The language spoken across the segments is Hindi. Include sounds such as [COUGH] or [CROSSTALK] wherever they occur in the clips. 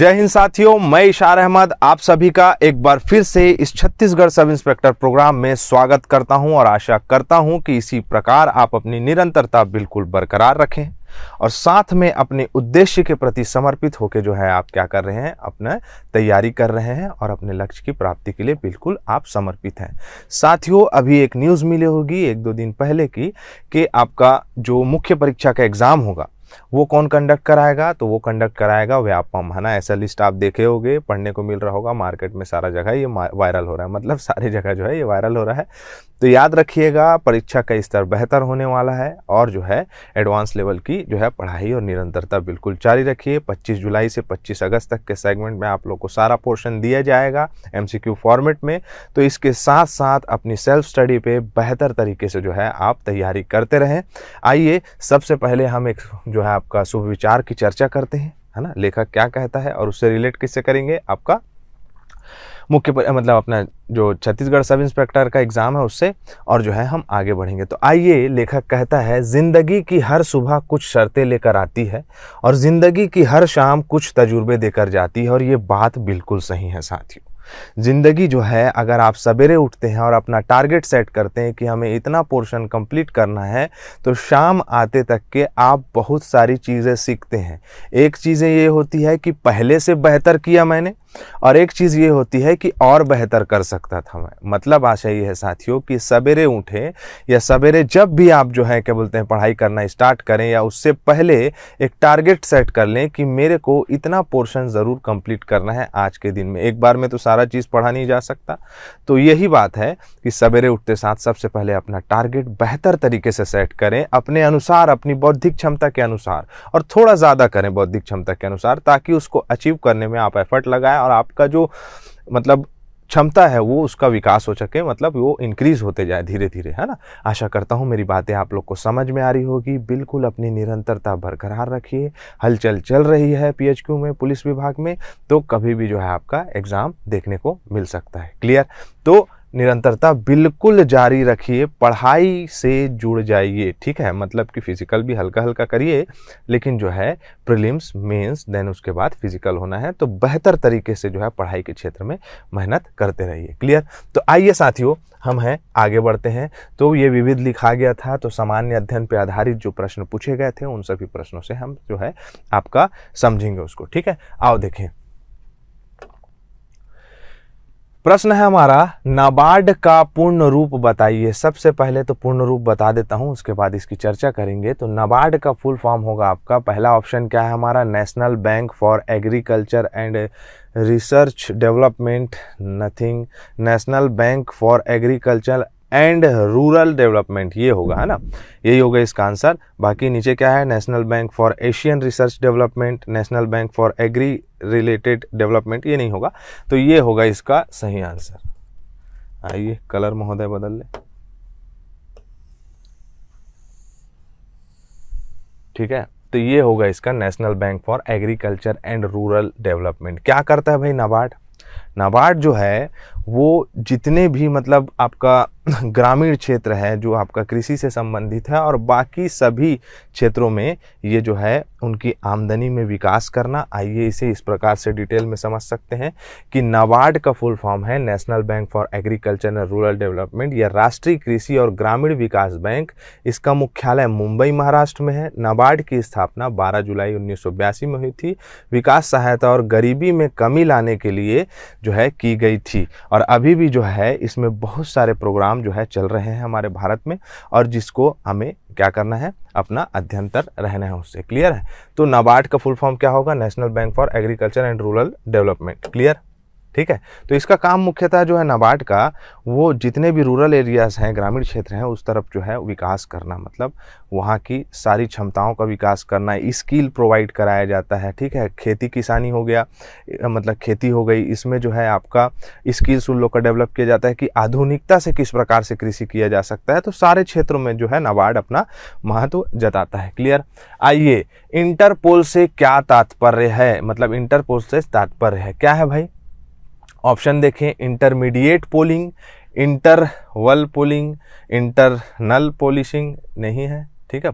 जय हिंद साथियों मैं इशार अहमद आप सभी का एक बार फिर से इस छत्तीसगढ़ सब इंस्पेक्टर प्रोग्राम में स्वागत करता हूं और आशा करता हूं कि इसी प्रकार आप अपनी निरंतरता बिल्कुल बरकरार रखें और साथ में अपने उद्देश्य के प्रति समर्पित होकर जो है आप क्या कर रहे हैं अपना तैयारी कर रहे हैं और अपने लक्ष्य की प्राप्ति के लिए बिल्कुल आप समर्पित हैं साथियों अभी एक न्यूज़ मिली होगी एक दो दिन पहले की कि आपका जो मुख्य परीक्षा का एग्ज़ाम होगा वो कौन कंडक्ट कराएगा तो वो कंडक्ट कराएगा व्यापम है ना ऐसा लिस्ट आप देखे होगे पढ़ने को मिल रहा होगा मार्केट में सारा जगह ये वायरल हो रहा है मतलब सारी जगह जो है ये वायरल हो रहा है तो याद रखिएगा परीक्षा का स्तर बेहतर होने वाला है और जो है एडवांस लेवल की जो है पढ़ाई और निरंतरता बिल्कुल जारी रखिए 25 जुलाई से 25 अगस्त तक के सेगमेंट में आप लोग को सारा पोर्शन दिया जाएगा एम फॉर्मेट में तो इसके साथ साथ अपनी सेल्फ स्टडी पर बेहतर तरीके से जो है आप तैयारी करते रहें आइए सबसे पहले हम एक जो है आपका शुभ विचार की चर्चा करते हैं है ना लेखक क्या कहता है और उससे रिलेट किससे करेंगे आपका मुख्य मतलब अपना जो छत्तीसगढ़ सब इंस्पेक्टर का एग्ज़ाम है उससे और जो है हम आगे बढ़ेंगे तो आइए लेखक कहता है ज़िंदगी की हर सुबह कुछ शर्तें लेकर आती है और ज़िंदगी की हर शाम कुछ तजुर्बे देकर जाती है और ये बात बिल्कुल सही है साथियों ज़िंदगी जो है अगर आप सवेरे उठते हैं और अपना टारगेट सेट करते हैं कि हमें इतना पोर्शन कंप्लीट करना है तो शाम आते तक के आप बहुत सारी चीज़ें सीखते हैं एक चीज़ें ये होती है कि पहले से बेहतर किया मैंने और एक चीज़ ये होती है कि और बेहतर कर सकता था मैं मतलब आशा ये है साथियों कि सवेरे उठें या सवेरे जब भी आप जो है क्या बोलते हैं पढ़ाई करना स्टार्ट करें या उससे पहले एक टारगेट सेट कर लें कि मेरे को इतना पोर्शन ज़रूर कंप्लीट करना है आज के दिन में एक बार में तो सारा चीज़ पढ़ा नहीं जा सकता तो यही बात है कि सवेरे उठते साथ सबसे पहले अपना टारगेट बेहतर तरीके से सेट करें अपने अनुसार अपनी बौद्धिक क्षमता के अनुसार और थोड़ा ज़्यादा करें बौद्धिक क्षमता के अनुसार ताकि उसको अचीव करने में आप एफर्ट लगाएं और आपका जो मतलब क्षमता है वो उसका विकास हो सके मतलब वो इंक्रीज़ होते जाए धीरे धीरे है ना आशा करता हूँ मेरी बातें आप लोग को समझ में आ रही होगी बिल्कुल अपनी निरंतरता बरकरार रखिए हलचल चल रही है पीएचक्यू में पुलिस विभाग में तो कभी भी जो है आपका एग्ज़ाम देखने को मिल सकता है क्लियर तो निरंतरता बिल्कुल जारी रखिए पढ़ाई से जुड़ जाइए ठीक है मतलब कि फ़िज़िकल भी हल्का हल्का करिए लेकिन जो है प्रीलिम्स मेंस देन उसके बाद फिज़िकल होना है तो बेहतर तरीके से जो है पढ़ाई के क्षेत्र में मेहनत करते रहिए क्लियर तो आइए साथियों हम हैं आगे बढ़ते हैं तो ये विविध लिखा गया था तो सामान्य अध्ययन पर आधारित जो प्रश्न पूछे गए थे उन सभी प्रश्नों से हम जो है आपका समझेंगे उसको ठीक है आओ देखें प्रश्न है हमारा नाबार्ड का पूर्ण रूप बताइए सबसे पहले तो पूर्ण रूप बता देता हूँ उसके बाद इसकी चर्चा करेंगे तो नाबार्ड का फुल फॉर्म होगा आपका पहला ऑप्शन क्या है हमारा national bank for agriculture and research development nothing national bank for agriculture and rural development ये होगा है ना यही होगा इसका आंसर बाकी नीचे क्या है national bank for Asian research development national bank for agri related development ये नहीं होगा तो ये होगा इसका सही आंसर आइए कलर महोदय बदल ले ठीक है तो ये होगा इसका national bank for agriculture and rural development क्या करता है भाई नाबार्ड नाबार्ड जो है वो जितने भी मतलब आपका ग्रामीण क्षेत्र है जो आपका कृषि से संबंधित है और बाकी सभी क्षेत्रों में ये जो है उनकी आमदनी में विकास करना आइए इसे इस प्रकार से डिटेल में समझ सकते हैं कि नाबार्ड का फुल फॉर्म है national bank for agriculture and rural development या राष्ट्रीय कृषि और ग्रामीण विकास बैंक इसका मुख्यालय मुंबई महाराष्ट्र में है नाबार्ड की स्थापना बारह जुलाई उन्नीस में हुई थी विकास सहायता और गरीबी में कमी लाने के लिए जो है की गई थी और अभी भी जो है इसमें बहुत सारे प्रोग्राम प्रोग्राम जो है चल रहे हैं हमारे भारत में और जिसको हमें क्या करना है अपना अध्यंतर रहना है उससे क्लियर है तो नाबार्ड का फुल फॉर्म क्या होगा national bank for agriculture and rural development clear ठीक है तो इसका काम मुख्यतः जो है नाबार्ड का वो जितने भी रूरल एरियाज़ हैं ग्रामीण क्षेत्र हैं उस तरफ जो है विकास करना मतलब वहाँ की सारी क्षमताओं का विकास करना स्किल प्रोवाइड कराया जाता है ठीक है खेती किसानी हो गया मतलब खेती हो गई इसमें जो है आपका स्किल्स उन लोग का डेवलप किया जाता है कि आधुनिकता से किस प्रकार से कृषि किया जा सकता है तो सारे क्षेत्रों में जो है नाबार्ड अपना महत्व जताता है क्लियर आइए इंटरपोल से क्या तात्पर्य है मतलब इंटरपोल से तात्पर्य है क्या है भाई ऑप्शन देखें intermediate polling interval polling internal polishing नहीं है ठीक है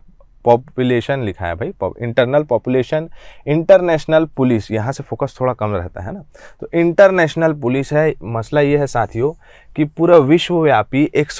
पॉपुलेशन लिखा है भाई इंटरनल पॉपुलेशन इंटरनेशनल पुलिस यहाँ से फोकस थोड़ा कम रहता है ना तो इंटरनेशनल पुलिस है मसला ये है साथियों कि पूरा विश्वव्यापी एक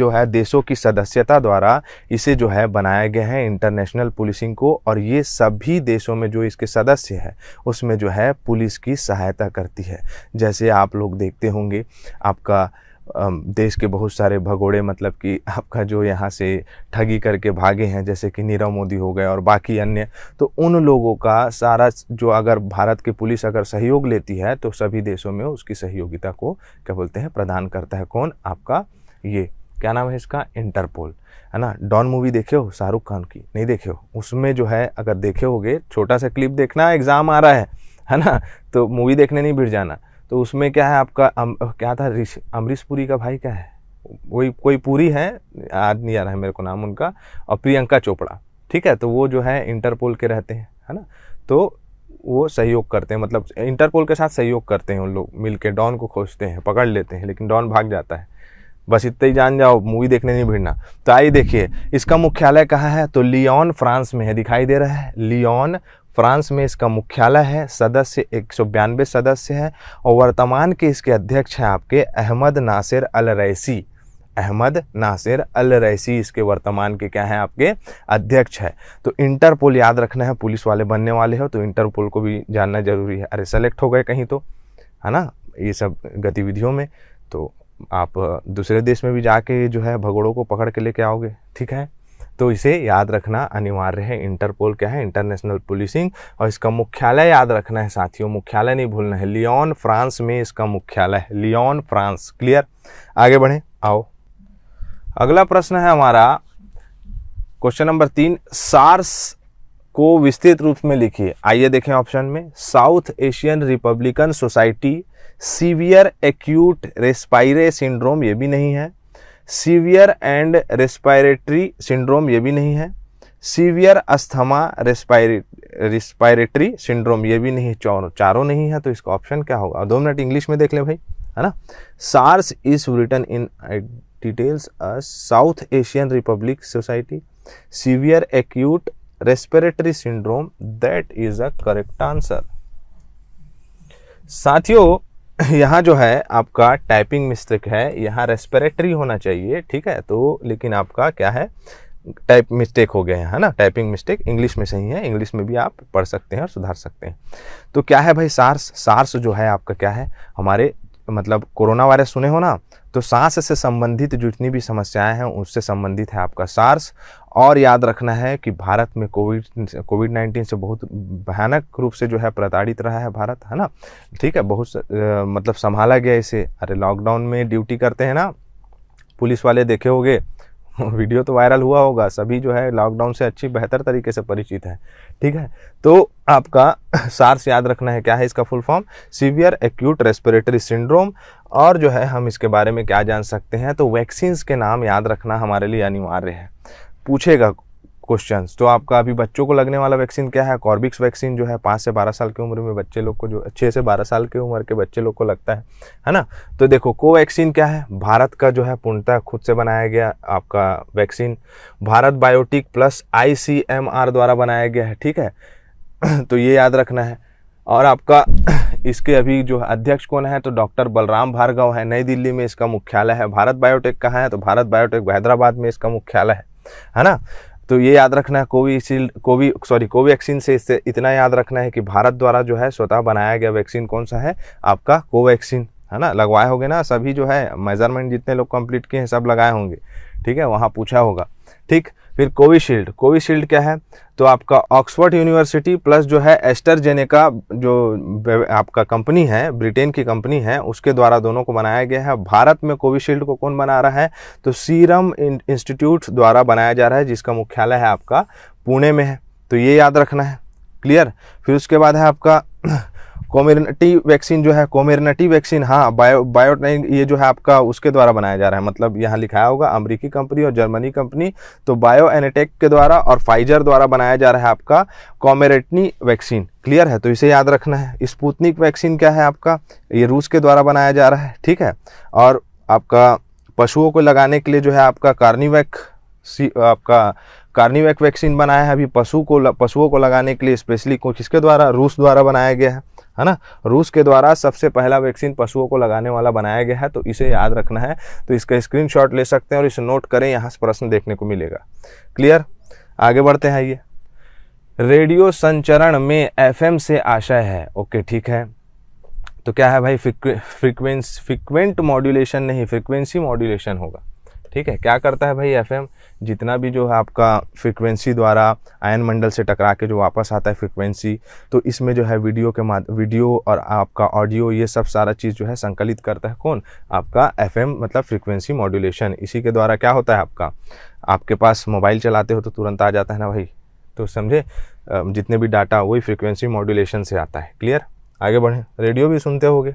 जो है देशों की सदस्यता द्वारा इसे जो है बनाया गया है इंटरनेशनल पुलिसिंग को और ये सभी देशों में जो इसके सदस्य है उसमें जो है पुलिस की सहायता करती है जैसे आप लोग देखते होंगे आपका देश के बहुत सारे भगोड़े मतलब कि आपका जो यहाँ से ठगी करके भागे हैं जैसे कि नीरव मोदी हो गए और बाकी अन्य तो उन लोगों का सारा जो अगर भारत की पुलिस अगर सहयोग लेती है तो सभी देशों में उसकी सहयोगिता को क्या बोलते हैं प्रदान करता है कौन आपका ये क्या नाम है इसका इंटरपोल है ना डॉन मूवी देखे हो शाहरुख खान की नहीं देखे हो उसमें जो है अगर देखे होगे छोटा सा क्लिप देखना एग्ज़ाम आ रहा है है ना तो मूवी देखने नहीं भिड़ जाना तो उसमें क्या है आपका अम, क्या था अमरीश पुरी का भाई क्या है वही कोई पूरी है याद नहीं आ रहा है मेरे को नाम उनका और प्रियंका चोपड़ा ठीक है तो वो जो है इंटरपोल के रहते हैं है ना तो वो सहयोग करते हैं मतलब इंटरपोल के साथ सहयोग करते हैं उन लोग मिल के डॉन को खोजते हैं पकड़ लेते हैं लेकिन डॉन भाग जाता है बस इतने ही जान जाओ मूवी देखने नहीं भिड़ना तो आइए देखिए इसका मुख्यालय कहाँ है तो लियोन फ्रांस में है दिखाई दे रहा है लियोन फ्रांस में इसका मुख्यालय है सदस्य एक सदस्य हैं और वर्तमान के इसके अध्यक्ष हैं आपके अहमद नासिर अल रैसी अहमद नासिर अल रैसी इसके वर्तमान के क्या हैं आपके अध्यक्ष है तो इंटरपोल याद रखना है पुलिस वाले बनने वाले हो तो इंटरपोल को भी जानना जरूरी है अरे सेलेक्ट हो गए कहीं तो है ना ये सब गतिविधियों में तो आप दूसरे देश में भी जाके जो है भगोड़ों को पकड़ के लेके आओगे ठीक है तो इसे याद रखना अनिवार्य है इंटरपोल क्या है इंटरनेशनल पुलिसिंग और इसका मुख्यालय याद रखना है साथियों मुख्यालय नहीं भूलना है लियोन फ्रांस में इसका मुख्यालय है लियोन फ्रांस क्लियर आगे बढ़े आओ अगला प्रश्न है हमारा क्वेश्चन नंबर तीन सार्स को विस्तृत रूप में लिखिए आइए देखें ऑप्शन में south Asian republican society severe acute respiratory syndrome ये भी नहीं है सीवियर एंड रेस्पायरेटरी सिंड्रोम ये भी नहीं है severe asthma respire respiratory syndrome ये भी नहीं चारों चारों नहीं है तो इसका ऑप्शन क्या होगा दो मिनट इंग्लिश में देख ले भाई है ना SARS is written in details a South Asian republic society severe acute respiratory syndrome that is a correct answer साथियों यहाँ जो है आपका टाइपिंग मिस्टेक है यहाँ रेस्पिरेटरी होना चाहिए ठीक है तो लेकिन आपका क्या है टाइप मिस्टेक हो गया है ना टाइपिंग मिस्टेक इंग्लिश में सही है इंग्लिश में भी आप पढ़ सकते हैं और सुधार सकते हैं तो क्या है भाई सार्स सार्स जो है आपका क्या है हमारे मतलब कोरोना वायरस सुने हो ना तो सांस से संबंधित जितनी भी समस्याएं हैं उससे संबंधित है आपका सार्स और याद रखना है कि भारत में कोविड कोविड नाइन्टीन से बहुत भयानक रूप से जो है प्रताड़ित रहा है भारत है ना ठीक है बहुत मतलब संभाला गया इसे अरे लॉकडाउन में ड्यूटी करते हैं ना पुलिस वाले देखे होंगे [LAUGHS] वीडियो तो वायरल हुआ होगा सभी जो है लॉकडाउन से अच्छी बेहतर तरीके से परिचित हैं ठीक है तो आपका [LAUGHS] सार्स याद रखना है क्या है इसका full form severe acute respiratory syndrome और जो है हम इसके बारे में क्या जान सकते हैं तो वैक्सीन्स के नाम याद रखना हमारे लिए अनिवार्य है पूछेगा क्वेश्चन तो आपका अभी बच्चों को लगने वाला वैक्सीन क्या है कॉर्बिक्स वैक्सीन जो है पाँच से बारह साल की उम्र में बच्चे लोग को जो छः से बारह साल की उम्र के बच्चे लोग को लगता है है ना तो देखो कोवैक्सीन क्या है भारत का जो है पूर्णतः खुद से बनाया गया आपका वैक्सीन भारत बायोटिक प्लस आई द्वारा बनाया गया है ठीक है [CLEARS THROAT] तो ये याद रखना है और आपका [CLEARS THROAT] इसके अभी जो अध्यक्ष कौन है तो डॉक्टर बलराम भार्गव है नई दिल्ली में इसका मुख्यालय है भारत बायोटेक कहाँ है तो भारत बायोटेक हैदराबाद में इसका मुख्यालय है है ना तो ये याद रखना है कोविशील्ड कोवी सॉरी कोवैक्सीन से इससे इतना याद रखना है कि भारत द्वारा जो है स्वतः बनाया गया वैक्सीन कौन सा है आपका कोवैक्सीन है ना लगवाए होंगे ना सभी जो है मेजरमेंट जितने लोग कंप्लीट किए हैं सब लगाए होंगे ठीक है वहाँ पूछा होगा ठीक फिर कोविशील्ड कोविशील्ड क्या है तो आपका ऑक्सफोर्ड यूनिवर्सिटी प्लस जो है एस्टर जेनेका जो आपका कंपनी है ब्रिटेन की कंपनी है उसके द्वारा दोनों को बनाया गया है भारत में कोविशील्ड को कौन बना रहा है तो सीरम इंस्टीट्यूट द्वारा बनाया जा रहा है जिसका मुख्यालय है आपका पुणे में है तो ये याद रखना है क्लियर फिर उसके बाद है आपका कोमेरिनटी वैक्सीन जो है कोमेरिनटी वैक्सीन हाँ बायो बायोटेक ये जो है आपका उसके द्वारा बनाया जा रहा है मतलब यहाँ लिखाया होगा अमेरिकी कंपनी और जर्मनी कंपनी तो बायो एनेटेक के द्वारा और फाइजर द्वारा बनाया जा रहा है आपका कॉमेरेटनी वैक्सीन क्लियर है तो इसे याद रखना है स्पूतनिक वैक्सीन क्या है आपका ये रूस के द्वारा बनाया जा रहा है ठीक है और आपका पशुओं को लगाने के लिए जो है आपका कार्निवैक सी आपका कार्निवैक वैक्सीन बनाया है अभी पशु को पशुओं को लगाने के लिए स्पेशली किसके द्वारा रूस द्वारा बनाया गया है है ना रूस के द्वारा सबसे पहला वैक्सीन पशुओं को लगाने वाला बनाया गया है तो इसे याद रखना है तो इसका स्क्रीनशॉट ले सकते हैं और इसे नोट करें यहाँ से प्रश्न देखने को मिलेगा क्लियर आगे बढ़ते हैं ये रेडियो संचरण में एफएम से आशय है ओके ठीक है तो क्या है भाई फ्रिक्वेंस फ्रिक्वेंट मॉड्यूलेशन नहीं फ्रिक्वेंसी मॉड्यूलेशन होगा ठीक है क्या करता है भाई एफएम जितना भी जो है आपका फ्रिक्वेंसी द्वारा आयन मंडल से टकरा के जो वापस आता है फ्रिक्वेंसी तो इसमें जो है वीडियो के माध्यम वीडियो और आपका ऑडियो ये सब सारा चीज़ जो है संकलित करता है कौन आपका एफएम मतलब फ्रिक्वेंसी मॉड्यूलेशन इसी के द्वारा क्या होता है आपका आपके पास मोबाइल चलाते हो तो तुरंत आ जाता है ना भाई तो समझे जितने भी डाटा वही फ्रिक्वेंसी मॉड्यूलेशन से आता है क्लियर आगे बढ़ें रेडियो भी सुनते होगे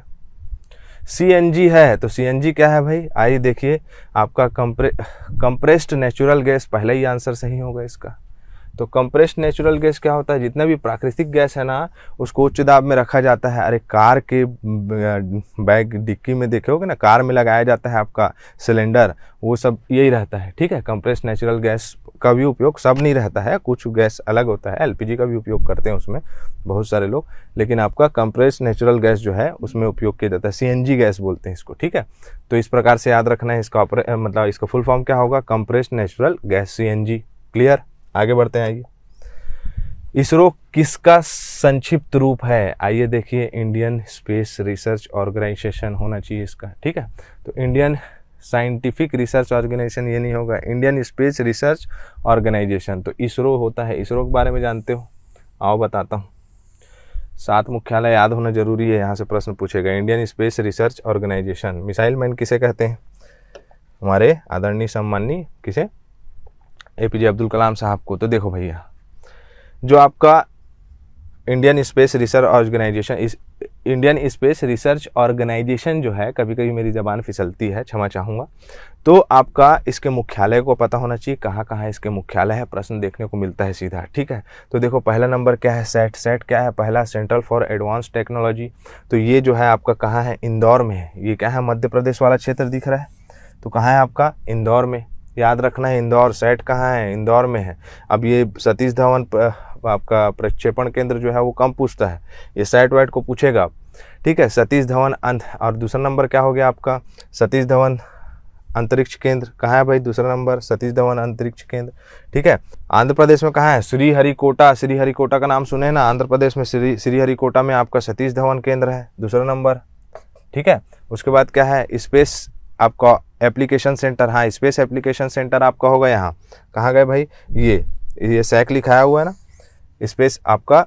सी है तो सी क्या है भाई आइए देखिए आपका कंप्रे कंप्रेस्ड नेचुरल गैस पहले ही आंसर सही होगा इसका तो कंप्रेस्ड नेचुरल गैस क्या होता है जितना भी प्राकृतिक गैस है ना उसको उच्च दाब में रखा जाता है अरे कार के बैग डिक्की में देखे होगे ना कार में लगाया जाता है आपका सिलेंडर वो सब यही रहता है ठीक है कंप्रेस्ड नेचुरल गैस का भी उपयोग सब नहीं रहता है कुछ गैस अलग होता है एलपीजी का भी उपयोग करते हैं उसमें बहुत सारे लोग लेकिन आपका कंप्रेस नेचुरल गैस जो है उसमें उपयोग किया जाता है सीएनजी गैस बोलते हैं इसको ठीक है तो इस प्रकार से याद रखना है इसका मतलब इसका फुल फॉर्म क्या होगा कंप्रेस नेचुरल गैस सी क्लियर आगे बढ़ते हैं आइए इसरो किसका संक्षिप्त रूप है आइए देखिए इंडियन स्पेस रिसर्च ऑर्गेनाइजेशन होना चाहिए इसका ठीक है तो इंडियन साइंटिफिक रिसर्च ऑर्गेनाइजेशन ये नहीं होगा इंडियन स्पेस रिसर्च ऑर्गेनाइजेशन तो इसरो होता है इसरो के बारे में जानते हो आओ बताता हूँ सात मुख्यालय याद होना जरूरी है यहाँ से प्रश्न पूछेगा Indian space research organisation missile man किसे कहते हैं हमारे आदरणीय सम्मानी किसे ए पी जे अब्दुल कलाम साहब को तो देखो भैया जो आपका इंडियन स्पेस रिसर्च ऑर्गेनाइजेशन इस इंडियन स्पेस रिसर्च ऑर्गेनाइजेशन जो है कभी कभी मेरी ज़बान फिसलती है क्षमा चाहूँगा तो आपका इसके मुख्यालय को पता होना चाहिए कहाँ कहाँ इसके मुख्यालय है प्रश्न देखने को मिलता है सीधा ठीक है तो देखो पहला नंबर क्या है सेट सेट क्या है पहला सेंट्रल फॉर एडवांस टेक्नोलॉजी तो ये जो है आपका कहाँ है इंदौर में है ये क्या है मध्य प्रदेश वाला क्षेत्र दिख रहा है तो कहाँ है आपका इंदौर में याद रखना है इंदौर सेट कहाँ है इंदौर में है अब ये सतीश धवन आपका प्रक्षेपण केंद्र जो है वो कम पूछता है ये सेट वेट को पूछेगा ठीक है सतीश धवन अंत और दूसरा नंबर क्या हो गया आपका सतीश धवन अंतरिक्ष केंद्र कहाँ है भाई दूसरा नंबर सतीश धवन अंतरिक्ष केंद्र ठीक है आंध्र प्रदेश में कहाँ है श्रीहरिकोटा श्रीहरिकोटा का नाम सुने ना आंध्र प्रदेश में श्री श्रीहरिकोटा में आपका सतीश धवन केंद्र है दूसरा नंबर ठीक है उसके बाद क्या है स्पेस आपका एप्लीकेशन सेंटर हाँ स्पेस एप्लीकेशन सेंटर आपका होगा यहाँ कहाँ गए भाई ये ये सैक लिखाया हुआ है ना स्पेस आपका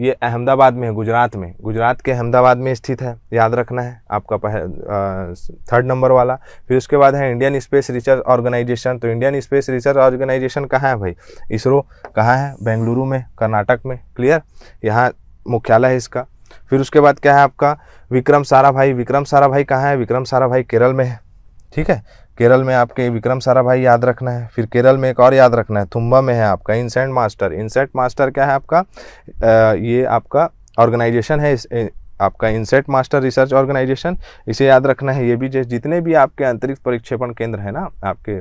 ये अहमदाबाद में है गुजरात में गुजरात के अहमदाबाद में स्थित है याद रखना है आपका थर्ड नंबर वाला फिर उसके बाद है इंडियन स्पेस रिसर्च ऑर्गेनाइजेशन तो इंडियन स्पेस रिसर्च ऑर्गेनाइजेशन कहाँ है भाई इसरो कहाँ है बेंगलुरु में कर्नाटक में क्लियर यहाँ मुख्यालय है इसका फिर उसके बाद क्या है आपका विक्रम सारा भाई विक्रम सारा भाई कहाँ है विक्रम सारा भाई केरल में है ठीक है केरल में आपके विक्रम सारा भाई याद रखना है फिर केरल में एक और याद रखना है थुम्बा में है आपका इंसेंट मास्टर इंसेंट मास्टर क्या है आपका आ, ये आपका ऑर्गेनाइजेशन है इस, आपका इंसेट मास्टर रिसर्च ऑर्गेनाइजेशन इसे याद रखना है ये भी जितने भी आपके अंतरिक्ष परीक्षेपण केंद्र है ना आपके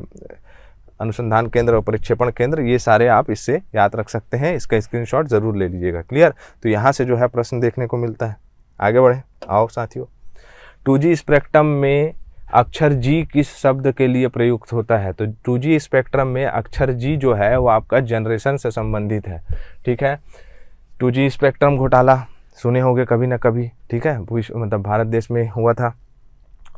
अनुसंधान केंद्र और परीक्षेपण केंद्र ये सारे आप इससे याद रख सकते हैं इसका स्क्रीनशॉट ज़रूर ले लीजिएगा क्लियर तो यहाँ से जो है प्रश्न देखने को मिलता है आगे बढ़ें आओ साथियों टू जी स्पेक्ट्रम में अक्षर जी किस शब्द के लिए प्रयुक्त होता है तो टू जी स्पेक्ट्रम में अक्षर जी जो है वो आपका जनरेशन से संबंधित है ठीक है टू जी स्पेक्ट्रम घोटाला सुने होंगे कभी ना कभी ठीक है मतलब भारत देश में हुआ था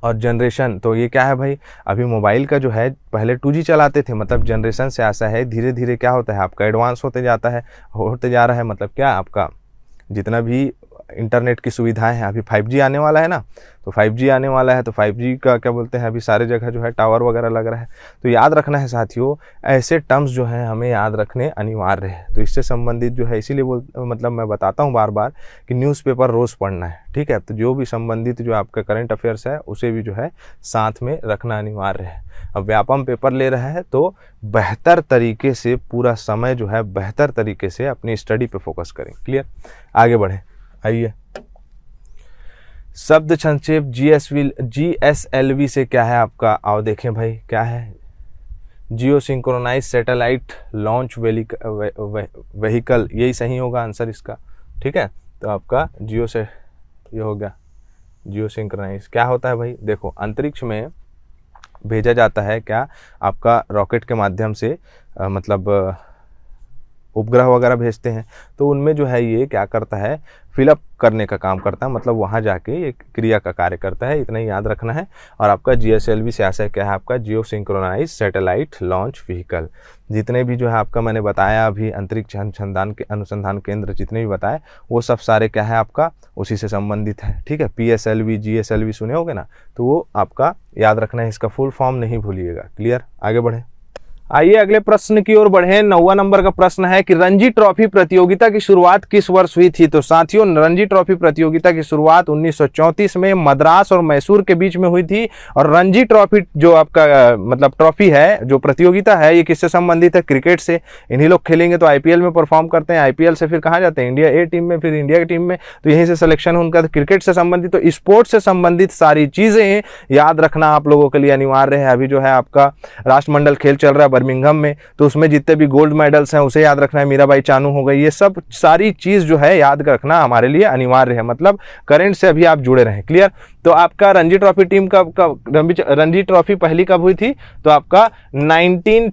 और जनरेशन तो ये क्या है भाई अभी मोबाइल का जो है पहले टू चलाते थे मतलब जनरेशन से ऐसा है धीरे धीरे क्या होता है आपका एडवांस होते जाता है होते जा रहा है मतलब क्या आपका जितना भी इंटरनेट की सुविधाएं हैं अभी जी आने वाला है ना तो जी आने वाला है तो जी का क्या बोलते हैं अभी सारे जगह जो है टावर वगैरह लग रहा है तो याद रखना है साथियों ऐसे टर्म्स जो हैं हमें याद रखने अनिवार्य है तो इससे संबंधित जो है इसीलिए बोल मतलब मैं बताता हूँ बार बार कि न्यूज़पेपर रोज़ पढ़ना है ठीक है तो जो भी संबंधित जो आपका करंट अफेयर्स है उसे भी जो है साथ में रखना अनिवार्य है अब व्यापम पेपर ले रहा है तो बेहतर तरीके से पूरा समय जो है बेहतर तरीके से अपनी स्टडी पे फोकस करें क्लियर आगे बढ़ें आइए शब्द संक्षेप G S V G S L V से क्या है आपका आओ देखें भाई क्या है geo synchronise satellite launch vehicle यही सही होगा आंसर इसका ठीक है तो आपका जियो से ये हो गया जियो सिंक्रोनाइज क्या होता है भाई देखो अंतरिक्ष में भेजा जाता है क्या आपका रॉकेट के माध्यम से आ, मतलब उपग्रह वगैरह भेजते हैं तो उनमें जो है ये क्या करता है फिलअप करने का काम करता है मतलब वहाँ जाके एक क्रिया का कार्य करता है इतना ही याद रखना है और आपका जी एस एल वी से आशय क्या है आपका geo synchronise satellite launch vehicle जितने भी जो है आपका मैंने बताया अभी अंतरिक्ष अनुसंधान के अनुसंधान केंद्र जितने भी बताए वो सब सारे क्या है आपका उसी से संबंधित है ठीक है P S L V G S L V सुने होगे ना तो वो आपका याद रखना है इसका फुल फॉर्म नहीं भूलिएगा क्लियर आगे बढ़े आइए अगले प्रश्न की ओर बढ़े नौवा नंबर का प्रश्न है कि रणजी ट्रॉफी प्रतियोगिता की शुरुआत किस वर्ष हुई थी तो साथियों रणजी ट्रॉफी प्रतियोगिता की शुरुआत 1934 में मद्रास और मैसूर के बीच में हुई थी और रणजी ट्रॉफी जो आपका मतलब ट्रॉफी है जो प्रतियोगिता है ये किससे संबंधित है क्रिकेट से इन्हीं लोग खेलेंगे तो आईपीएल में परफॉर्म करते हैं आईपीएल से फिर कहाँ जाते हैं इंडिया ए टीम में फिर इंडिया की टीम में तो यहीं से सिलेक्शन उनका क्रिकेट से संबंधित तो स्पोर्ट्स से संबंधित सारी चीज़ें याद रखना आप लोगों के लिए अनिवार्य है अभी जो है आपका राष्ट्रमंडल खेल चल रहा है बर्मिंगम में तो उसमें जितने भी गोल्ड मेडल्स हैं उसे याद रखना है मीराबाई चानू हो गई ये सब सारी चीज़ जो है याद रखना हमारे लिए अनिवार्य है मतलब करेंट से अभी आप जुड़े रहें क्लियर तो आपका रणजी ट्रॉफी टीम कब कब रणजी ट्रॉफी पहली कब हुई थी तो आपका नाइनटीन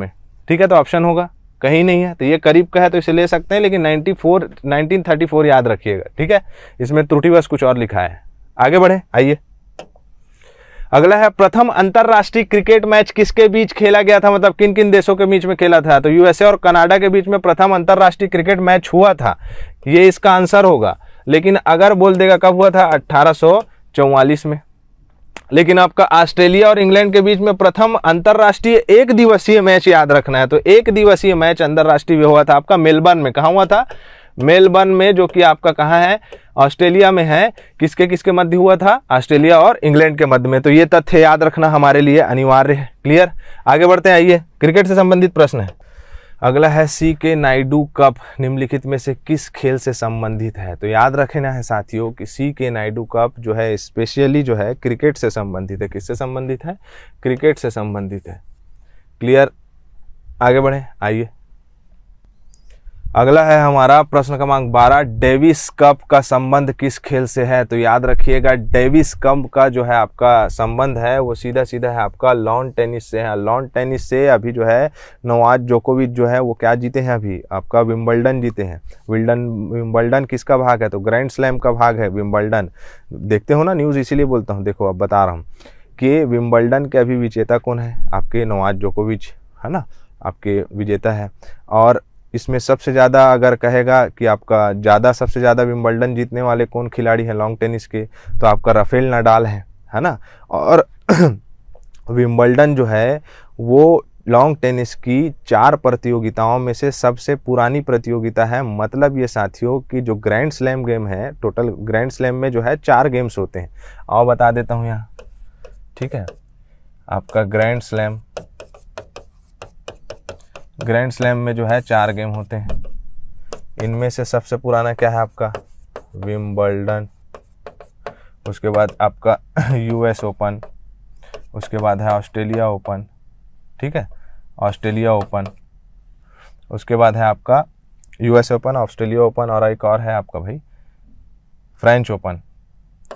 में ठीक है तो ऑप्शन होगा कहीं नहीं है तो ये करीब का है तो इसे ले सकते हैं लेकिन 94 1934 याद रखिएगा ठीक है इसमें त्रुटिवश कुछ और लिखा है आगे बढ़े आइए अगला है प्रथम अंतर्राष्ट्रीय क्रिकेट मैच किसके बीच खेला गया था मतलब किन किन देशों के बीच में खेला था तो यूएसए और कनाडा के बीच में प्रथम अंतरराष्ट्रीय क्रिकेट मैच हुआ था ये इसका आंसर होगा लेकिन अगर बोल देगा कब हुआ था अट्ठारह में लेकिन आपका ऑस्ट्रेलिया और इंग्लैंड के बीच में प्रथम अंतरराष्ट्रीय एक दिवसीय मैच याद रखना है तो एक दिवसीय मैच अंतरराष्ट्रीय हुआ था आपका मेलबर्न में कहा हुआ था मेलबर्न में जो कि आपका कहाँ है ऑस्ट्रेलिया में है किसके किसके मध्य हुआ था ऑस्ट्रेलिया और इंग्लैंड के मध्य में तो ये तथ्य याद रखना हमारे लिए अनिवार्य है क्लियर आगे बढ़ते हैं आइए क्रिकेट से संबंधित प्रश्न है अगला है सी के नायडू कप निम्नलिखित में से किस खेल से संबंधित है तो याद रखना है साथियों कि सी के नायडू कप जो है स्पेशली जो है क्रिकेट से संबंधित है किससे संबंधित है क्रिकेट से संबंधित है क्लियर आगे बढ़े आइए अगला है हमारा प्रश्न क्रमांक बारह डेविस कप का संबंध किस खेल से है तो याद रखिएगा डेविस कप का जो है आपका संबंध है वो सीधा सीधा है आपका लॉन टेनिस से है लॉन टेनिस से अभी जो है नवाज जोकोविच जो है वो क्या जीते हैं अभी आपका विम्बल्डन जीते हैं विल्डन विम्बल्डन किसका भाग है तो ग्रैंड स्लैम का भाग है विम्बल्डन देखते हो ना न्यूज़ इसीलिए बोलता हूँ देखो अब बता रहा हूँ कि विम्बल्डन के अभी विजेता कौन है आपके नवाज जोकोविच है ना आपके विजेता है और इसमें सबसे ज़्यादा अगर कहेगा कि आपका ज़्यादा सबसे ज़्यादा विम्बल्डन जीतने वाले कौन खिलाड़ी हैं लॉन्ग टेनिस के तो आपका राफेल नडाल है है ना और [CLEARS THROAT] विम्बल्डन जो है वो लॉन्ग टेनिस की चार प्रतियोगिताओं में से सबसे पुरानी प्रतियोगिता है मतलब ये साथियों कि जो ग्रैंड स्लैम गेम है टोटल ग्रैंड स्लैम में जो है चार गेम्स होते हैं और बता देता हूँ यहाँ ठीक है आपका ग्रैंड स्लैम ग्रैंड स्लैम में जो है चार गेम होते हैं इनमें से सबसे पुराना क्या है आपका विम्बल्डन उसके बाद आपका यूएस [CLEARS THROAT] ओपन उसके बाद है ऑस्ट्रेलिया ओपन ठीक है ऑस्ट्रेलिया ओपन उसके बाद है आपका यूएस ओपन ऑस्ट्रेलिया ओपन और एक और है आपका भाई फ्रेंच ओपन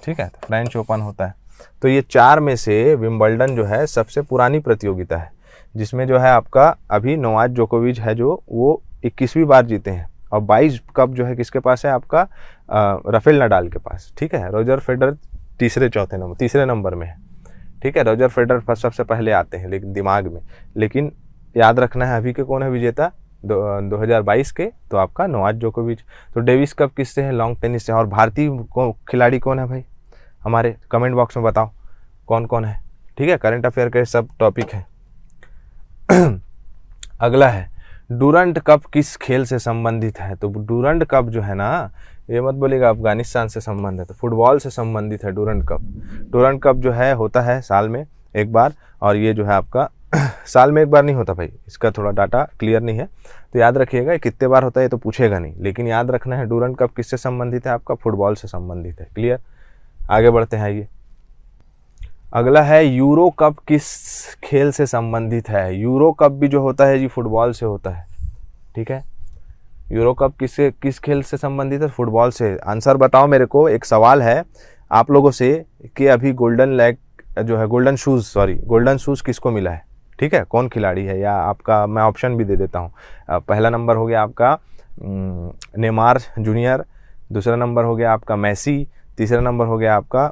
ठीक है तो फ्रेंच ओपन होता है तो ये चार में से विम्बल्डन जो है सबसे पुरानी प्रतियोगिता है जिसमें जो है आपका अभी नवाज जोकोविच है जो वो इक्कीसवीं बार जीते हैं और 22 कप जो है किसके पास है आपका राफेल रफेल नडाल के पास ठीक है रोजर फेडर तीसरे चौथे नंबर तीसरे नंबर में है ठीक है रोजर फेडर सबसे पहले आते हैं लेकिन दिमाग में लेकिन याद रखना है अभी के कौन है विजेता दो हज़ार बाईस के तो आपका नवाज जोकोविच तो डेविस कप किससे है लॉन्ग टेनिस से और भारतीय खिलाड़ी कौन है भाई हमारे कमेंट बॉक्स में बताओ कौन कौन है ठीक है करंट अफेयर के सब टॉपिक हैं [CLEARS THROAT] अगला है डूरंट कप किस खेल से संबंधित है तो डूरंट कप जो है ना ये मत बोलेगा अफगानिस्तान से संबंधित है तो फुटबॉल से संबंधित है डूरंट कप डूरंट कप जो है होता है साल में एक बार और ये जो है आपका [CLEARS THROAT] साल में एक बार नहीं होता भाई इसका थोड़ा डाटा क्लियर नहीं है तो याद रखिएगा कितने बार होता है ये तो पूछेगा नहीं लेकिन याद रखना है डूरंट कप किससे संबंधित है आपका फुटबॉल से संबंधित है क्लियर आगे बढ़ते हैं ये अगला है यूरो कप किस खेल से संबंधित है यूरो कप भी जो होता है जी फुटबॉल से होता है ठीक है यूरो कप किस किस खेल से संबंधित है फुटबॉल से आंसर बताओ मेरे को एक सवाल है आप लोगों से कि अभी गोल्डन लेग जो है golden shoes sorry golden shoes किसको मिला है ठीक है कौन खिलाड़ी है या आपका मैं ऑप्शन भी दे देता हूँ पहला नंबर हो गया आपका नेमार जूनियर दूसरा नंबर हो गया आपका मैसी तीसरा नंबर हो गया आपका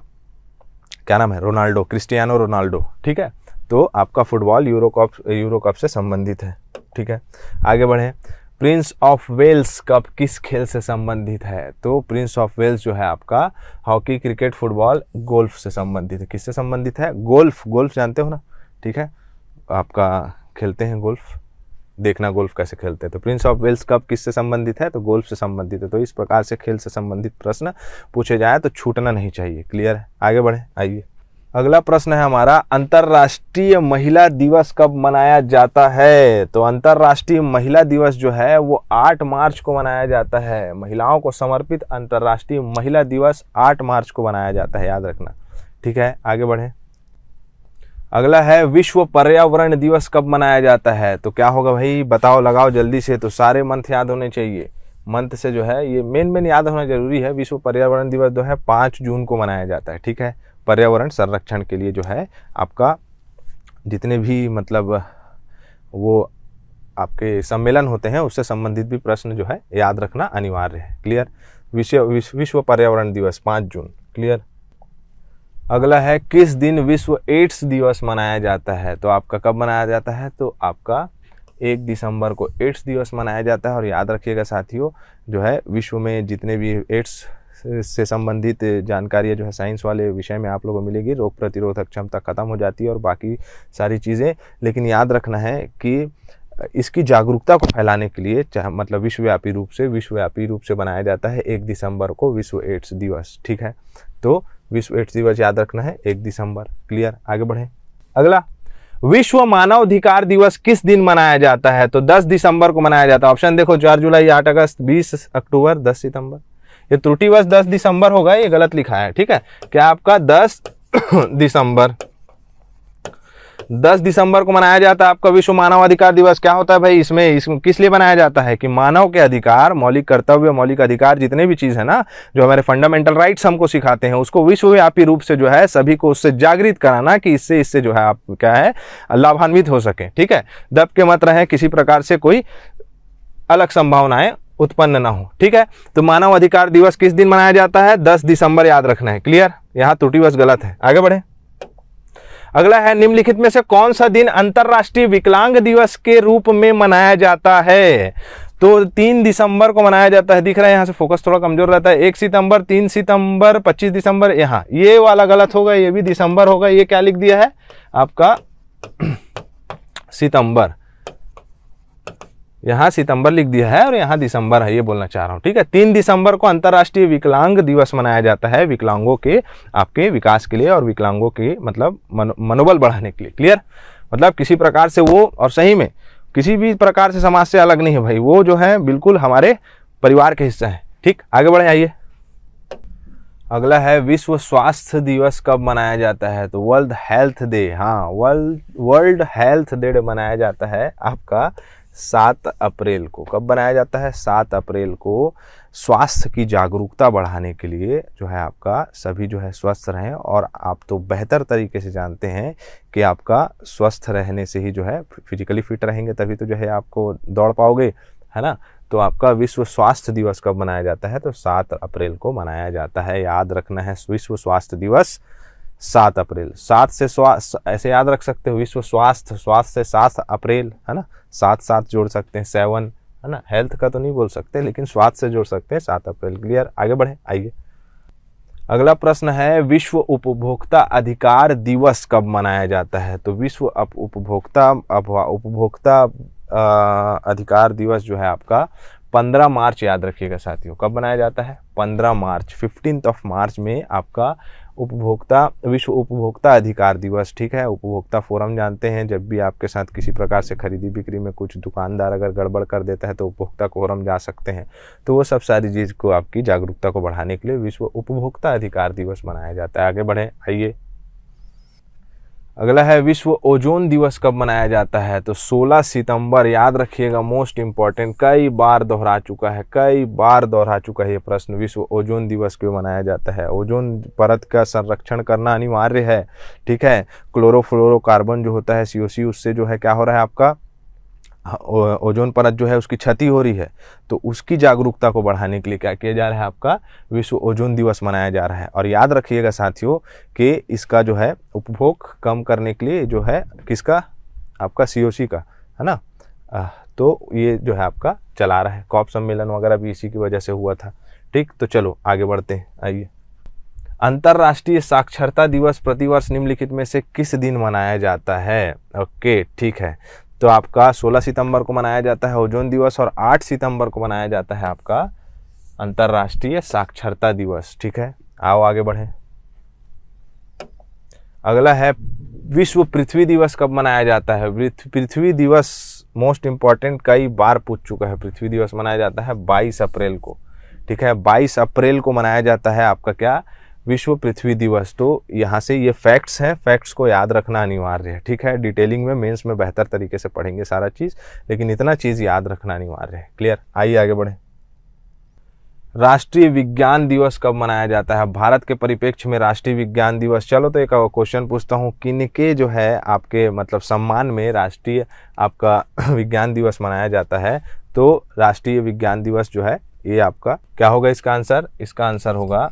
क्या नाम है रोनाल्डो क्रिस्टियानो रोनाल्डो ठीक है तो आपका football Euro cup Euro cup से संबंधित है ठीक है आगे बढ़ें प्रिंस ऑफ वेल्स कप किस खेल से संबंधित है तो प्रिंस ऑफ वेल्स जो है आपका हॉकी क्रिकेट फुटबॉल गोल्फ से संबंधित है किससे संबंधित है गोल्फ गोल्फ जानते हो ना ठीक है आपका खेलते हैं गोल्फ देखना गोल्फ कैसे खेलते हैं तो प्रिंस ऑफ वेल्स कप किससे संबंधित है तो गोल्फ से संबंधित है तो इस प्रकार से खेल से संबंधित प्रश्न पूछे जाए तो छूटना नहीं चाहिए क्लियर है आगे बढ़े आइए अगला प्रश्न है हमारा अंतर्राष्ट्रीय महिला दिवस कब मनाया जाता है तो अंतर्राष्ट्रीय महिला दिवस जो है वो 8 मार्च को मनाया जाता है महिलाओं को समर्पित अंतर्राष्ट्रीय महिला दिवस 8 मार्च को मनाया जाता है याद रखना ठीक है आगे बढ़ें अगला है विश्व पर्यावरण दिवस कब मनाया जाता है तो क्या होगा भाई बताओ लगाओ जल्दी से तो सारे मंथ याद होने चाहिए मंथ से जो है ये मेन मेन याद होना जरूरी है विश्व पर्यावरण दिवस जो है पाँच जून को मनाया जाता है ठीक है पर्यावरण संरक्षण के लिए जो है आपका जितने भी मतलब वो आपके सम्मेलन होते हैं उससे संबंधित भी प्रश्न जो है याद रखना अनिवार्य है क्लियर विश्व विश्व पर्यावरण दिवस पाँच जून क्लियर अगला है किस दिन विश्व एड्स दिवस मनाया जाता है तो आपका कब मनाया जाता है तो आपका एक दिसंबर को एड्स दिवस मनाया जाता है और याद रखिएगा साथियों जो है विश्व में जितने भी एड्स से संबंधित जानकारियाँ जो है साइंस वाले विषय में आप लोगों को मिलेगी रोग प्रतिरोधक क्षमता ख़त्म हो जाती है और बाकी सारी चीज़ें लेकिन याद रखना है कि इसकी जागरूकता को फैलाने के लिए चाहे मतलब विश्वव्यापी रूप से विश्वव्यापी रूप से बनाया जाता है एक दिसंबर को विश्व एड्स दिवस ठीक है तो विश्व एड्स दिवस याद रखना है एक दिसंबर क्लियर आगे बढ़े अगला विश्व मानवाधिकार दिवस किस दिन मनाया जाता है तो 10 दिसंबर को मनाया जाता है ऑप्शन देखो चार जुलाई आठ अगस्त बीस अक्टूबर दस सितंबर ये त्रुटिवश दस दिसंबर होगा ये गलत लिखा है ठीक है क्या आपका दस [COUGHS] दिसंबर दस दिसंबर को मनाया जाता है आपका विश्व मानवाधिकार दिवस क्या होता है भाई इसमें इस किस लिए मनाया जाता है कि मानव के अधिकार मौलिक कर्तव्य मौलिक अधिकार जितने भी चीज़ है ना जो हमारे फंडामेंटल राइट्स हमको सिखाते हैं उसको विश्वव्यापी रूप से जो है सभी को उससे जागृत कराना कि इससे इससे जो है आप क्या है लाभान्वित हो सके ठीक है दब के मत रहें किसी प्रकार से कोई अलग संभावनाएं उत्पन्न ना हो ठीक है तो मानव अधिकार दिवस किस दिन मनाया जाता है 10 दिसंबर याद रखना है क्लियर यहाँ त्रुटिवश गलत है आगे बढ़े अगला है निम्नलिखित में से कौन सा दिन अंतर्राष्ट्रीय विकलांग दिवस के रूप में मनाया जाता है तो तीन दिसंबर को मनाया जाता है दिख रहा है यहाँ से फोकस थोड़ा कमजोर रहता है एक सितंबर तीन सितंबर पच्चीस दिसंबर यहाँ ये वाला गलत होगा ये भी दिसंबर होगा ये क्या लिख दिया है आपका सितंबर यहाँ सितंबर लिख दिया है और यहाँ दिसंबर है ये बोलना चाह रहा हूँ ठीक है तीन दिसंबर को अंतर्राष्ट्रीय विकलांग दिवस मनाया जाता है विकलांगों के आपके विकास के लिए और विकलांगों के मतलब मनोबल बढ़ाने के लिए क्लियर मतलब किसी प्रकार से वो और सही में किसी भी प्रकार से समाज से अलग नहीं है भाई वो जो है बिल्कुल हमारे परिवार के हिस्सा है ठीक आगे बढ़े आइए अगला है विश्व स्वास्थ्य दिवस कब मनाया जाता है तो वर्ल्ड हेल्थ डे हाँ वर्ल्ड वर्ल्ड हेल्थ डे मनाया जाता है आपका सात अप्रैल को कब बनाया जाता है सात अप्रैल को स्वास्थ्य की जागरूकता बढ़ाने के लिए जो है आपका सभी जो है स्वस्थ रहें और आप तो बेहतर तरीके से जानते हैं कि आपका स्वस्थ रहने से ही जो है फिजिकली फिट रहेंगे तभी तो जो है आपको दौड़ पाओगे है ना तो आपका विश्व स्वास्थ्य दिवस कब मनाया जाता है तो सात अप्रैल को मनाया जाता है याद रखना है विश्व स्वास्थ्य दिवस सात अप्रैल सात से स्वास्थ्य ऐसे याद रख सकते हो विश्व स्वास्थ्य स्वास्थ्य से सात अप्रैल है ना सात सात जोड़ सकते हैं सेवन है ना हेल्थ का तो नहीं बोल सकते लेकिन स्वास्थ्य से जोड़ सकते हैं सात अप्रैल क्लियर आगे बढ़े आइए अगला प्रश्न है विश्व उपभोक्ता अधिकार दिवस कब मनाया जाता है तो विश्व उपभोक्ता अथवा उपभोक्ता अधिकार दिवस जो है आपका 15 मार्च याद रखिएगा साथियों कब मनाया जाता है 15 मार्च फिफ्टींथ ऑफ मार्च में आपका उपभोक्ता विश्व उपभोक्ता अधिकार दिवस ठीक है उपभोक्ता फोरम जानते हैं जब भी आपके साथ किसी प्रकार से खरीदी बिक्री में कुछ दुकानदार अगर गड़बड़ कर देता है तो उपभोक्ता फोरम जा सकते हैं तो वो सब सारी चीज़ को आपकी जागरूकता को बढ़ाने के लिए विश्व उपभोक्ता अधिकार दिवस मनाया जाता है आगे बढ़ें आइए अगला है विश्व ओजोन दिवस कब मनाया जाता है तो 16 सितंबर याद रखिएगा मोस्ट इम्पॉर्टेंट कई बार दोहरा चुका है कई बार दोहरा चुका है ये प्रश्न विश्व ओजोन दिवस क्यों मनाया जाता है ओजोन परत का संरक्षण करना अनिवार्य है ठीक है क्लोरोफ्लोरोकार्बन जो होता है सी उससे जो है क्या हो रहा है आपका हाँ, ओजोन परत जो है उसकी क्षति हो रही है तो उसकी जागरूकता को बढ़ाने के लिए क्या किया जा रहा है आपका विश्व ओजोन दिवस मनाया जा रहा है और याद रखिएगा साथियों कि इसका जो है उपभोग कम करने के लिए जो है किसका आपका सी का है ना तो ये जो है आपका चला रहा है कॉप सम्मेलन वगैरह भी इसी की वजह से हुआ था ठीक तो चलो आगे बढ़ते हैं आइए अंतर्राष्ट्रीय साक्षरता दिवस प्रतिवर्ष निम्नलिखित में से किस दिन मनाया जाता है ओके ठीक है तो आपका 16 सितंबर को मनाया जाता है ओजोन दिवस और 8 सितंबर को मनाया जाता है आपका अंतर्राष्ट्रीय साक्षरता दिवस ठीक है आओ आगे बढ़े अगला है विश्व पृथ्वी दिवस कब मनाया जाता है पृथ्वी दिवस मोस्ट इंपॉर्टेंट कई बार पूछ चुका है पृथ्वी दिवस मनाया जाता है 22 अप्रैल को ठीक है 22 अप्रैल को मनाया जाता है आपका क्या विश्व पृथ्वी दिवस तो यहाँ से ये फैक्ट्स हैं फैक्ट्स को याद रखना अनिवार्य है ठीक है डिटेलिंग में मेंस में बेहतर तरीके से पढ़ेंगे सारा चीज़ लेकिन इतना चीज़ याद रखना अनिवार्य है क्लियर आइए आगे बढ़े राष्ट्रीय विज्ञान दिवस कब मनाया जाता है भारत के परिप्रेक्ष्य में राष्ट्रीय विज्ञान दिवस चलो तो एक क्वेश्चन पूछता हूँ किनके जो है आपके मतलब सम्मान में राष्ट्रीय आपका [CLEARS THROAT] विज्ञान दिवस मनाया जाता है तो राष्ट्रीय विज्ञान दिवस जो है ये आपका क्या होगा इसका आंसर इसका आंसर होगा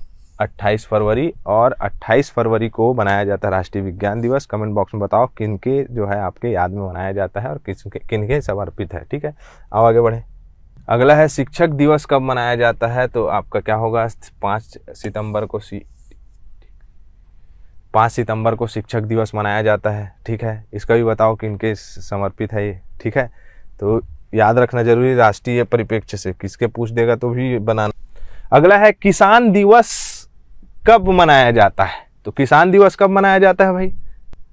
28 फरवरी और 28 फरवरी को मनाया जाता है राष्ट्रीय विज्ञान दिवस कमेंट बॉक्स में बताओ किन के जो है आपके याद में मनाया जाता है और किस किन के समर्पित है ठीक है अब आगे बढ़े अगला है शिक्षक दिवस कब मनाया जाता है तो आपका क्या होगा पाँच सितंबर को सी पाँच सितंबर को शिक्षक दिवस मनाया जाता है ठीक है इसका भी बताओ कि इनके समर्पित है ये ठीक है तो याद रखना जरूरी राष्ट्रीय परिप्रेक्ष्य से किसके पूछ देगा तो भी बनाना अगला है किसान दिवस कब मनाया जाता है तो किसान दिवस कब मनाया जाता है भाई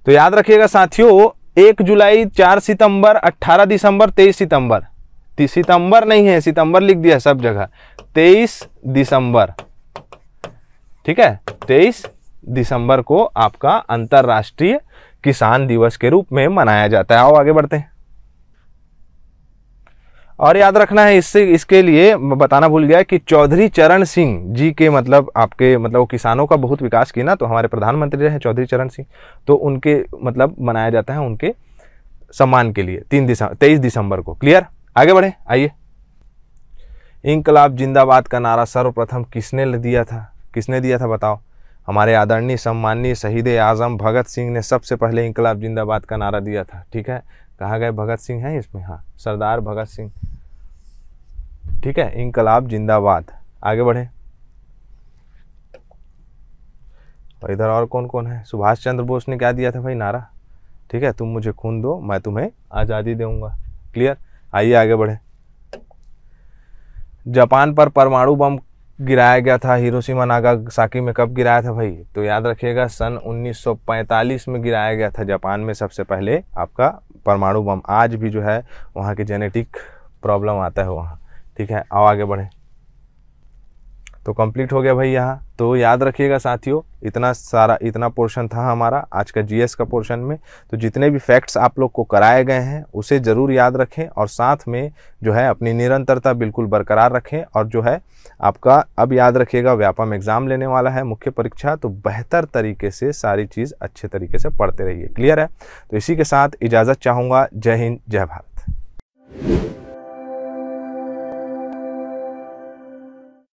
तो याद रखिएगा साथियों एक जुलाई चार सितंबर अट्ठारह दिसंबर तेईस सितंबर सितंबर नहीं है सितंबर लिख दिया सब जगह तेईस दिसंबर ठीक है तेईस दिसंबर को आपका अंतर्राष्ट्रीय किसान दिवस के रूप में मनाया जाता है आओ आगे बढ़ते हैं और याद रखना है इससे इसके लिए बताना भूल गया कि चौधरी चरण सिंह जी के मतलब आपके मतलब किसानों का बहुत विकास किया ना तो हमारे प्रधानमंत्री रहे चौधरी चरण सिंह तो उनके मतलब मनाया जाता है उनके सम्मान के लिए तीन दिसंबर तेईस दिसंबर को क्लियर आगे बढ़े आइए इंकलाब जिंदाबाद का नारा सर्वप्रथम किसने दिया था किसने दिया था बताओ हमारे आदरणीय सम्माननीय शहीद आजम भगत सिंह ने सबसे पहले इंकलाब जिंदाबाद का नारा दिया था ठीक है कहा गया भगत सिंह है इसमें हाँ सरदार भगत सिंह ठीक है इनकलाब जिंदाबाद आगे बढ़े और तो इधर और कौन कौन है सुभाष चंद्र बोस ने क्या दिया था भाई नारा ठीक है तुम मुझे खून दो मैं तुम्हें आज़ादी दूंगा क्लियर आइए आगे बढ़े जापान पर परमाणु बम गिराया गया था हिरोशिमा साकी में कब गिराया था भाई तो याद रखिएगा सन 1945 में गिराया गया था जापान में सबसे पहले आपका परमाणु बम आज भी जो है वहाँ के जेनेटिक प्रॉब्लम आता है वहाँ ठीक है आओ आगे बढ़े तो कंप्लीट हो गया भाई यहाँ तो याद रखिएगा साथियों इतना सारा इतना पोर्शन था हमारा आज का जीएस का पोर्शन में तो जितने भी फैक्ट्स आप लोग को कराए गए हैं उसे ज़रूर याद रखें और साथ में जो है अपनी निरंतरता बिल्कुल बरकरार रखें और जो है आपका अब याद रखिएगा व्यापम एग्ज़ाम लेने वाला है मुख्य परीक्षा तो बेहतर तरीके से सारी चीज़ अच्छे तरीके से पढ़ते रहिए क्लियर है तो इसी के साथ इजाज़त चाहूँगा जय हिंद जय भारत